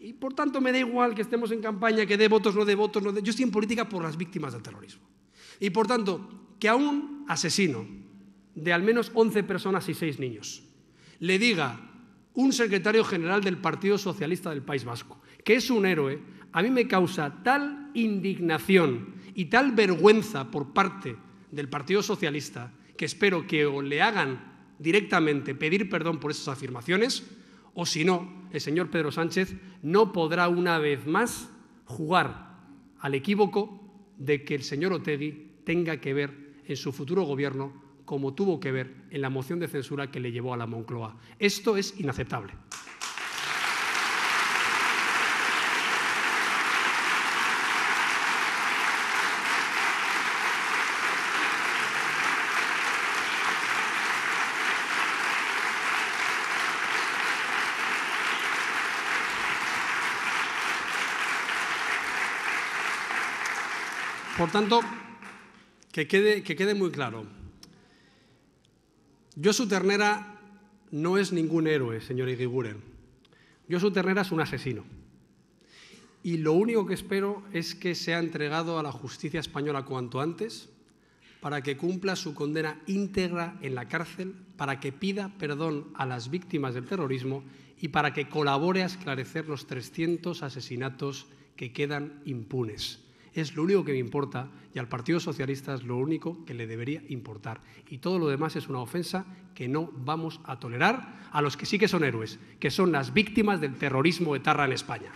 Y por tanto me da igual que estemos en campaña, que dé votos, no dé votos, no Yo estoy en política por las víctimas del terrorismo. Y por tanto, que a un asesino de al menos 11 personas y 6 niños le diga un secretario general del Partido Socialista del País Vasco, que es un héroe, a mí me causa tal indignación y tal vergüenza por parte del Partido Socialista que espero que le hagan directamente pedir perdón por esas afirmaciones o si no, el señor Pedro Sánchez no podrá una vez más jugar al equívoco de que el señor Otegi tenga que ver en su futuro gobierno como tuvo que ver en la moción de censura que le llevó a la Moncloa. Esto es inaceptable. Por tanto, que quede, muy claro. Josu Ternera no es ningún héroe, señor Yo, Josu Ternera es un asesino. Y lo único que espero es que sea entregado a la justicia española cuanto antes para que cumpla su condena íntegra en la cárcel, para que pida perdón a las víctimas del terrorismo y para que colabore a esclarecer los 300 asesinatos que quedan impunes es lo único que me importa y al Partido Socialista es lo único que le debería importar. Y todo lo demás es una ofensa que no vamos a tolerar a los que sí que son héroes, que son las víctimas del terrorismo etarra en España.